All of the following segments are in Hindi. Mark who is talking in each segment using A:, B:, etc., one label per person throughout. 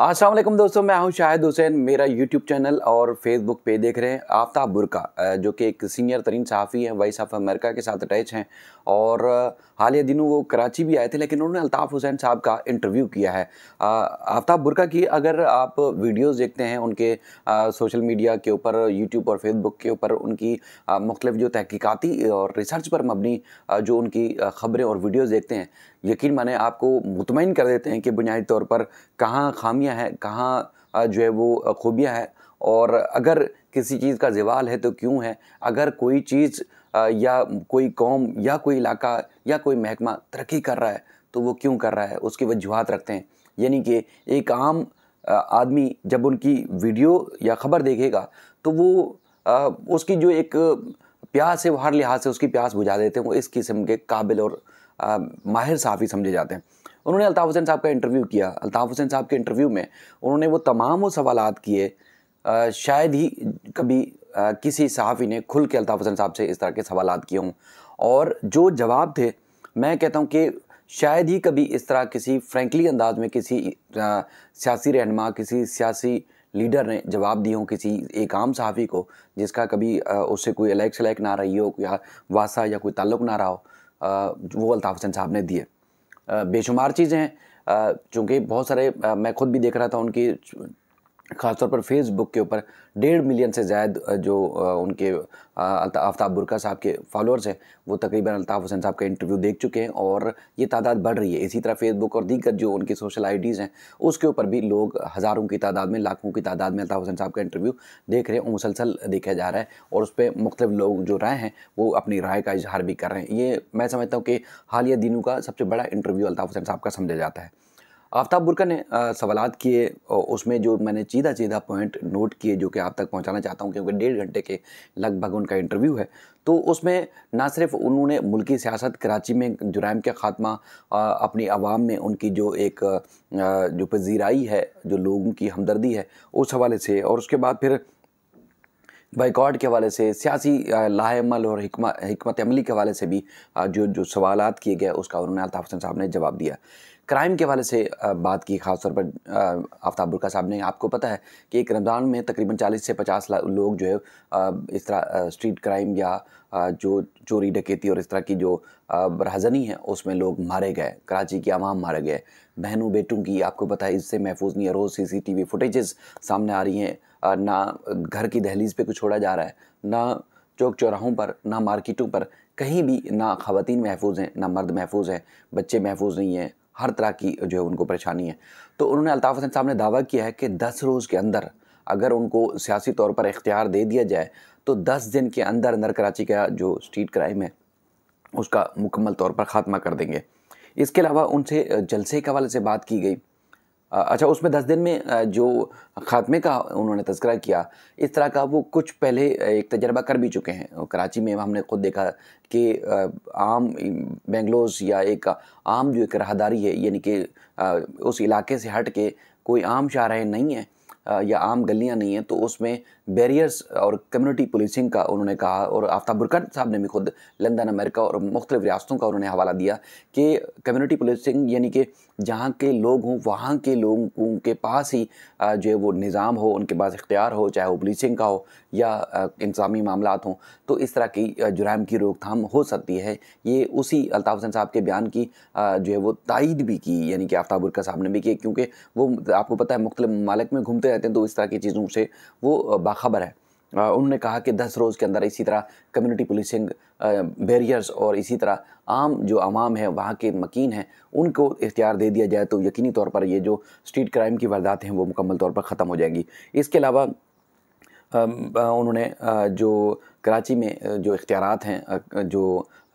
A: असलम दोस्तों मैं हूं शाहिद हुसैन मेरा यूट्यूब चैनल और फेसबुक पे देख रहे हैं आफ्ताब बुरका जो कि एक सीनियर तरीन सहाफ़ी हैं वॉइस ऑफ अमेरिका के साथ अटैच हैं और हालिया दिनों वो कराची भी आए थे लेकिन उन्होंने अल्ताफ़ हुसैन साहब का इंटरव्यू किया है आफ्ताब बुरका की अगर आप वीडियोस देखते हैं उनके सोशल मीडिया के ऊपर यूट्यूब और फेसबुक के ऊपर उनकी मुख्तलिफ जो तहकीकती और रिसर्च पर मबनी जो उनकी ख़बरें और वीडियोज़ देखते हैं यकीन माने आपको मुतमिन कर देते हैं कि बुनियादी तौर पर कहाँ खामियाँ कमियां हैं कहाँ जो है वो खूबियाँ हैं और अगर किसी चीज़ का जवाल है तो क्यों है अगर कोई चीज़ या कोई कौम या कोई इलाका या कोई महकमा तरक्की कर रहा है तो वो क्यों कर रहा है उसकी वजूहत रखते हैं यानी कि एक आम आदमी जब उनकी वीडियो या ख़बर देखेगा तो वो उसकी जो एक प्यास है वो हर लिहाज से उसकी प्यास बुझा देते हैं वो इस किस्म के काबिल और माहिर साफ़ी समझे जाते हैं उन्होंने अल्ताफ़ हुसैन साहब का इंटरव्यू किया अल्ताफ़ हुसैन साहब के इंटरव्यू में उन्होंने वो तमाम वो सवाल किए शायद ही कभी किसी सहाफ़ी ने खुल के अल्ताफ़ हुसैन साहब से इस तरह के सवाल किए हों और जो जवाब थे मैं कहता हूँ कि शायद ही कभी इस तरह किसी फ्रेंकली अंदाज में किसी सियासी रहनमा किसी सियासी लीडर ने जवाब दिए हों किसी एक आम सहाफ़ी को जिसका कभी उससे कोई अलग सलैक ना रही हो या वासा या कोई ताल्लुक ना रहा हो वो अल्ताफ़ हुसैन साहब ने दिए बेशुमार चीज़ें हैं चूँकि बहुत सारे मैं खुद भी देख रहा था उनकी ख़ासतौर पर फेसबुक के ऊपर डेढ़ मिलियन से ज़्यादा जो उनके आफ्ताब बुरका साहब के फॉलोअर्स हैं वो तकरीबन अल्ताफ़ हुसैन साहब का इंटरव्यू देख चुके हैं और ये तादाद बढ़ रही है इसी तरह फेसबुक और दीगर जो उनकी सोशल आईडीज़ हैं उसके ऊपर भी लोग हज़ारों की तादाद में लाखों की तादाद में अल्ताफ़ हुसैन साहब का इंटरव्यू देख रहे हैं मुसलसल देखा जा रहा है और उस पर मुख्त लोग जो राय हैं वो अपनी राय का इजहार भी कर रहे हैं ये मैं समझता हूँ कि हालिया दिनों का सबसे बड़ा इंटरव्यू अल्ताफ़ हुसैन साहब का समझा जाता है आफ्ताब बुरका ने सवाल किए उसमें जो मैंने सीधा सीधा पॉइंट नोट किए जो कि आप तक पहुंचाना चाहता हूं क्योंकि डेढ़ घंटे के लगभग उनका इंटरव्यू है तो उसमें ना सिर्फ उन्होंने मुल्की सियासत कराची में जुराम के ख़ात्मा अपनी आवाम में उनकी जो एक जो पजीराई है जो लोगों की हमदर्दी है उस हवाले से और उसके बाद फिर बाइकॉट के हवाले से सियासी लाहमल और हमत अमली के हवाले से भी जो जो सवाल किए गए उसका उन्होंने अलताफ़ हसन साहब ने जवाब दिया क्राइम के हवाले से बात की ख़ास तौर पर आफ्ताब बुरका साहब ने आपको पता है कि एक रमज़ान में तकरीबन 40 से 50 लोग जो है इस तरह स्ट्रीट क्राइम या जो चोरी डकैती और इस तरह की जो बरहजनी है उसमें लोग मारे गए कराची की आवाम मारे गए बहनों बेटों की आपको पता है इससे महफूज नहीं है रोज़ C C T V footages सामने आ रही हैं ना घर की दहलीज पर कुछ छोड़ा जा रहा है ना चौक चौराहों पर ना मार्केटों पर कहीं भी ना ख़वान महफूज हैं ना मर्द महफूज हैं बच्चे महफूज नहीं हैं हर तरह की जो है उनको परेशानी है तो उन्होंने अल्ताफ़ हसैन साहब ने दावा किया है कि दस रोज़ के अंदर अगर उनको सियासी तौर पर इख्तियार दे दिया जाए तो दस दिन के अंदर अंदर कराची का जो स्ट्रीट क्राइम है उसका मुकम्मल तौर पर ख़ात्मा कर देंगे इसके अलावा उनसे जलसे के हवाले से बात की गई अच्छा उसमें दस दिन में जो खात्मे का उन्होंने तस्करा किया इस तरह का वो कुछ पहले एक तजर्बा कर भी चुके हैं कराची में हमने खुद देखा कि आम बेंगलोर या एक आम जो एक राहदारी है यानी कि उस इलाके से हट के कोई आम शाहरा नहीं है या आम गलियां नहीं हैं तो उसमें बैरियर्स और कम्युनिटी पुलिसिंग का उन्होंने कहा और आफ्ताब बुरकर साहब ने भी खुद लंदन अमेरिका और मुख्तलिफ रियासतों का उन्होंने हवाला दिया कि कम्युनिटी पुलिसिंग यानी कि जहाँ के लोग हों वहाँ के लोगों के पास ही जो है वो निज़ाम हो उनके पास इख्तियार हो चाहे वो ब्लीचिंग का हो या इंतज़ामी मामला हों तो इस तरह की जुराम की रोकथाम हो सकती है ये उसी अलताफ़ हसन साहब के बयान की जो है वो तायद भी की यानी कि आफ्ताब बुरका साहब ने भी की क्योंकि वो आपको पता है मुख्तलिफ ममालिक में घूमते रहते हैं तो इस तरह की चीज़ों से वो बाखबर है उन्होंने कहा कि दस रोज़ के अंदर इसी तरह कम्युनिटी पुलिसिंग बैरियर्स और इसी तरह आम जो आवाम है वहाँ के मकीन हैं उनको इख्तियार दे दिया जाए तो यकीनी तौर पर ये जो स्ट्रीट क्राइम की वारदात हैं वो मुकम्मल तौर पर ख़त्म हो जाएंगी इसके अलावा उन्होंने जो कराची में जो इख्तियार हैं जो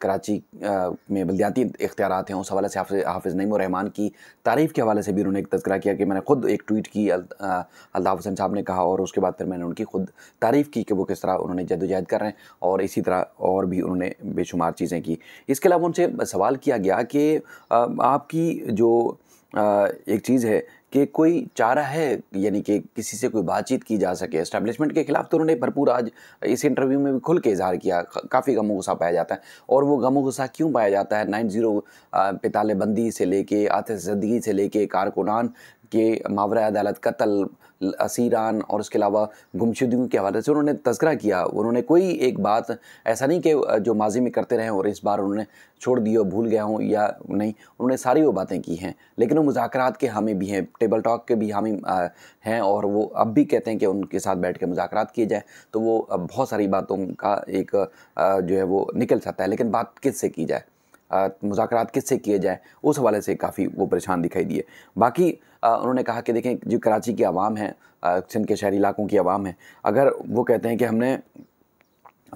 A: कराची में बलदियाती इख्तियार हैं उस हवाले से हाफि हाफिज़ नईम रहमान की तारीफ़ के हवाले से भी उन्होंने एक तस्करा किया कि मैंने ख़ुद एक ट्वीट की अल्लाह हुसैन साहब ने कहा और उसके बाद फिर मैंने उनकी ख़ुद तारीफ़ की कि वो किस तरह उन्होंने जदोजहद कर रहे हैं और इसी तरह और भी उन्होंने बेशुमार चीज़ें की इसके अलावा उनसे सवाल किया गया कि आपकी जो एक चीज़ है कि कोई चारा है यानी कि किसी से कोई बातचीत की जा सके इस्टेब्लिशमेंट के खिलाफ तो उन्होंने भरपूर आज इस इंटरव्यू में भी खुल के इजहार किया काफ़ी गमो गुस्सा पाया जाता है और वो गमो गुस्सा क्यों पाया जाता है नाइन जीरो पितालेबंदी से लेके आतिश जदगी से लेके कारकुनान कि मावरा अदालत कत्ल असीरान और उसके अलावा गुमशुदगी के हवाले से उन्होंने तस्करा किया उन्होंने कोई एक बात ऐसा नहीं कि जो माजी में करते रहे और इस बार उन्होंने छोड़ दिए हो भूल गया हूँ या नहीं उन्होंने सारी वो बातें की हैं लेकिन वो मुजाकर के हामी भी हैं टेबल टॉक के भी हामी हैं और वो अब भी कहते हैं कि उनके साथ बैठ के मुजात किए जाएँ तो वो बहुत सारी बातों का एक जो है वो निकल सकता है लेकिन बात किस से की जाए मुजाकर किससे किए जाएँ उस हवाले से काफ़ी वो परेशान दिखाई दिए बाकी उन्होंने कहा कि देखें जो कराची की आवाम है सिंध के शहरी इलाकों की आवाम है अगर वो कहते हैं कि हमने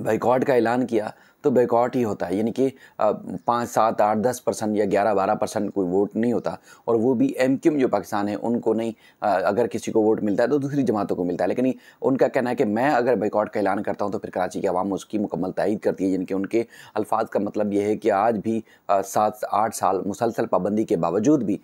A: बाइकॉट का ऐलान किया तो बैकआउट ही होता है यानी कि पाँच सात आठ दस परसेंट या ग्यारह बारह परसेंट कोई वोट नहीं होता और वो भी एम जो पाकिस्तान है उनको नहीं अगर किसी को वोट मिलता है तो दूसरी जमातों को मिलता है लेकिन उनका कहना है कि मैं अगर बैकआउट का ऐलान करता हूँ तो फिर कराची की आवाम उसकी मुकम्मल तयद करती है यानी कि उनके अल्फाज का मतलब यह है कि आज भी सात आठ साल मुसलसल पाबंदी के बावजूद भी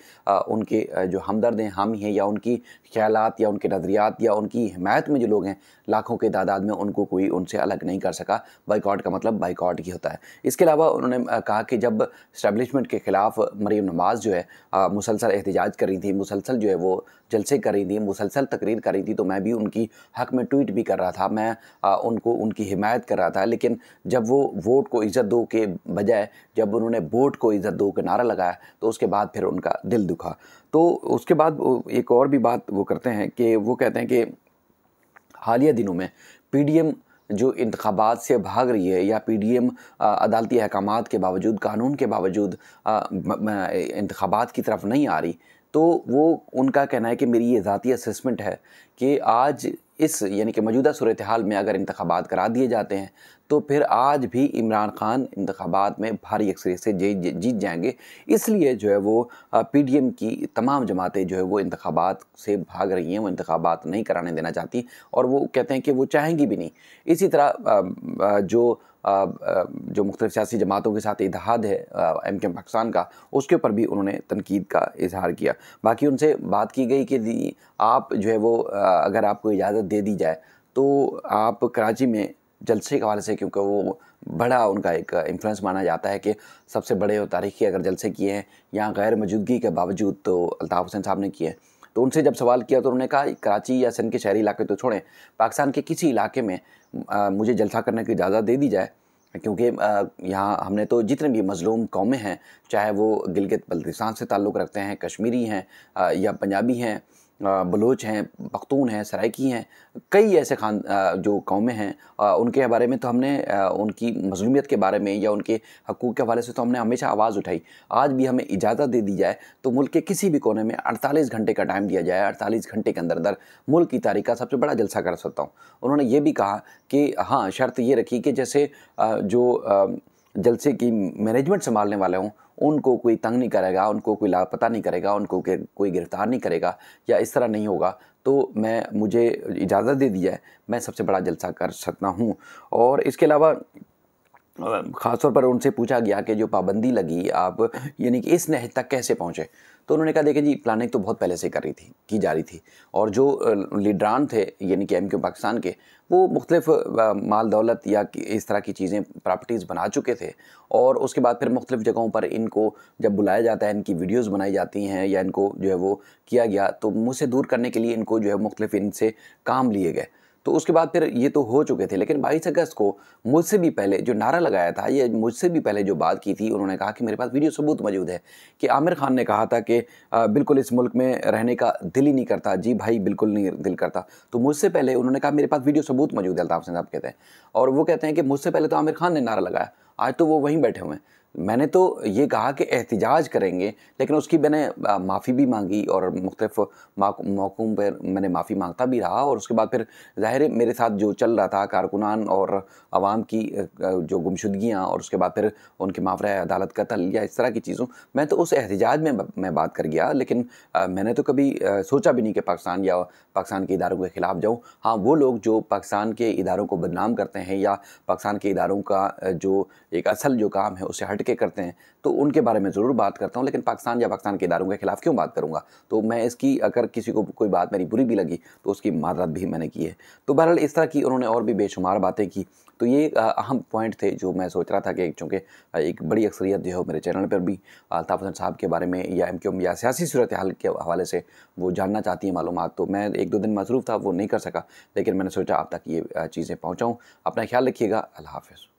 A: उनके जो हमदर्द हैं हामी हैं या उनकी ख्याल या उनके नज़रियात या उनकी हमायत में जो लोग हैं लाखों के तादाद में उनको कोई उनसे अलग नहीं कर सका बाइकआउट का मतलब बाइकआउट रिकॉर्ड किया होता है इसके अलावा उन्होंने कहा कि जब स्टैब्लिशमेंट के ख़िलाफ़ मरीम नवाज़ जो है मुसलसल एहतजाज कर रही थी मुसलसल जो है वो जलसे कर रही थी मुसलसल तकरीर कर रही थी तो मैं भी उनकी हक़ में ट्वीट भी कर रहा था मैं आ, उनको उनकी हिमायत कर रहा था लेकिन जब वो वोट को इज़्ज़त दो के बजाय जब उन्होंने वोट को इज़्ज़त दो का नारा लगाया तो उसके बाद फिर उनका दिल दुखा तो उसके बाद एक और भी बात वो करते हैं कि वो कहते हैं कि हालिया दिनों में पीडीएम जो इंतबात से भाग रही है या पी डी एम अदालती अहकाम के बावजूद कानून के बावजूद इंतबात की तरफ नहीं आ रही तो वो उनका कहना है कि मेरी ये ज़ाती असमेंट है कि आज इस यानी कि मौजूदा सूरत हाल में अगर इंतबात करा दिए जाते हैं तो फिर आज भी इमरान खान इंतबात में भारी अक्सरियत से जीत जाएंगे इसलिए जो है वो पी डी एम की तमाम जमातें जो है वो इंतबात से भाग रही हैं वो इंतबात नहीं कराने देना चाहती और वो कहते हैं कि वो चाहेंगी भी नहीं इसी तरह जो जो मुख्त सियासी जमातों के साथ इतिहाद है एम के पाकिस्तान का उसके ऊपर भी उन्होंने तनकीद का इजहार किया बाकी उनसे बात की गई कि आप जो है वो अगर आपको इजाज़त दे दी जाए तो आप कराची में जलसे के हवाले से क्योंकि वो बड़ा उनका एक इन्फ्लुएंस माना जाता है कि सबसे बड़े और तारीखी अगर जलसे किए हैं या गैर मौजूदगी के बावजूद तो अल्ताफ़ हुसैन साहब ने किए हैं तो उनसे जब सवाल किया तो उन्होंने कहा कराची या सिंध के शहरी इलाके तो छोड़ें पाकिस्तान के किसी इलाके में आ, मुझे जलसा करने की इजाज़त दे दी जाए क्योंकि यहाँ हमने तो जितने भी मज़लूम कौमें हैं चाहे वो गिलगित बल्तिस्तान से ताल्लुक़ रखते हैं कश्मीरी हैं या पंजाबी हैं बलोच हैं पख्तून हैं सराइकी हैं कई ऐसे खान जो कौमें हैं उनके बारे में तो हमने उनकी मजलूमियत के बारे में या उनके हकूक़ के हवाले से तो हमने हमेशा आवाज़ उठाई आज भी हमें इजाज़त दे दी जाए तो मुल्क के किसी भी कोने में अड़तालीस घंटे का टाइम दिया जाए अड़तालीस घंटे के अंदर अंदर मुल्क की तारीख का सबसे बड़ा जलसा कर सकता हूँ उन्होंने ये भी कहा कि हाँ शर्त ये रखी कि जैसे जो जलसे की मैनेजमेंट संभालने वाले हों उनको कोई तंग नहीं करेगा उनको कोई लापता नहीं करेगा उनको कोई गिरफ्तार नहीं करेगा या इस तरह नहीं होगा तो मैं मुझे इजाज़त दे दी है मैं सबसे बड़ा जलसा कर सकता हूँ और इसके अलावा ख़ासतौर पर उनसे पूछा गया कि जो पाबंदी लगी आप यानी कि इस नहज तक कैसे पहुँचे तो उन्होंने कहा देखिए जी प्लानिंग तो बहुत पहले से कर रही थी की जा रही थी और जो लीडरान थे यानी कि एम पाकिस्तान के वो मुख्तलिफ माल दौलत या इस तरह की चीज़ें प्रॉपर्टीज़ बना चुके थे और उसके बाद फिर मुख्तलिफ जगहों पर इनको जब बुलाया जाता है इनकी वीडियोज़ बनाई जाती हैं या इनको जो है वो किया गया तो मुझसे दूर करने के लिए इनको जो है मुख्तलिफ इनसे काम लिए गए तो उसके बाद फिर ये तो हो चुके थे लेकिन बाईस अगस्त को मुझसे भी पहले जो नारा लगाया था ये मुझसे भी पहले जो बात की थी उन्होंने कहा कि मेरे पास वीडियो सबूत मौजूद है कि आमिर खान ने कहा था कि बिल्कुल इस मुल्क में रहने का दिल ही नहीं करता जी भाई बिल्कुल नहीं दिल करता तो मुझसे पहले उन्होंने कहा मेरे पास वीडियो सबूत मौजूद है अल्ताफ सिंह साहब कहते हैं और वो कहते हैं कि मुझसे पहले तो आमिर खान ने नारा लगाया आज तो वो वहीं बैठे हुए हैं मैंने तो ये कहा कि एहतजाज करेंगे लेकिन उसकी मैंने माफ़ी भी मांगी और मुख्तफ मौक़ों पर मैंने माफ़ी मांगता भी रहा और उसके बाद फिर ज़ाहिर मेरे साथ जो चल रहा था कारकुनान और आवाम की जो गुमशुदगियाँ और उसके बाद फिर उनके माफर अदालत कतल या इस तरह की चीज़ों मैं तो उस एहतजाज में मैं बात कर गया लेकिन मैंने तो कभी सोचा भी नहीं कि पाकिस्तान या पाकिस्तान के इदारों के ख़िलाफ़ जाऊँ हाँ वो लोग जो पाकिस्तान के इदारों को बदनाम करते हैं या पाकिस्तान के इदारों का जो एक असल जो काम है उसे हट के करते हैं तो उनके बारे में ज़रूर बात करता हूँ लेकिन पाकिस्तान या पाकिस्तान के इदारों के खिलाफ क्यों बात करूँगा तो मैं इसकी अगर किसी को कोई बात मेरी बुरी भी लगी तो उसकी मदद भी मैंने की है तो बहरहाल इस तरह की उन्होंने और भी बेशुमार बातें की तो ये अहम पॉइंट थे जो मैं सोच रहा था कि चूँकि एक बड़ी अक्सरियत जो है मेरे चैनल पर भी अल्ताफ़ हसन साहब के बारे में या एम क्यू या सियासी सूरत हाल के हवाले से वो जानना चाहती हैं मालूम तो मैं एक दो दिन मसरूफ़ था वो नहीं कर सका लेकिन मैंने सोचा आप तक ये चीज़ें पहुँचाऊँ अपना ख्याल रखिएगा अल्लाह हाफिज़